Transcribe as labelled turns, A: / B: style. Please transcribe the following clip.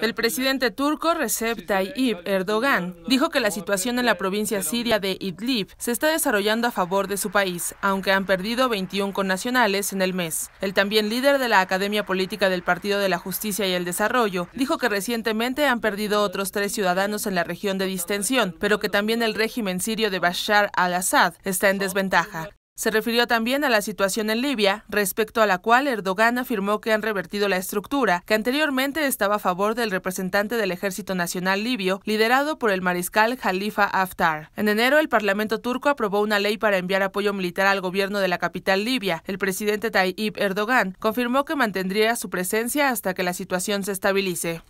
A: El presidente turco Recep Tayyip Erdogan dijo que la situación en la provincia siria de Idlib se está desarrollando a favor de su país, aunque han perdido 21 connacionales en el mes. El también líder de la Academia Política del Partido de la Justicia y el Desarrollo dijo que recientemente han perdido otros tres ciudadanos en la región de distensión, pero que también el régimen sirio de Bashar al-Assad está en desventaja. Se refirió también a la situación en Libia, respecto a la cual Erdogan afirmó que han revertido la estructura, que anteriormente estaba a favor del representante del Ejército Nacional Libio, liderado por el mariscal Khalifa Haftar. En enero, el Parlamento turco aprobó una ley para enviar apoyo militar al gobierno de la capital libia. El presidente Tayyip Erdogan confirmó que mantendría su presencia hasta que la situación se estabilice.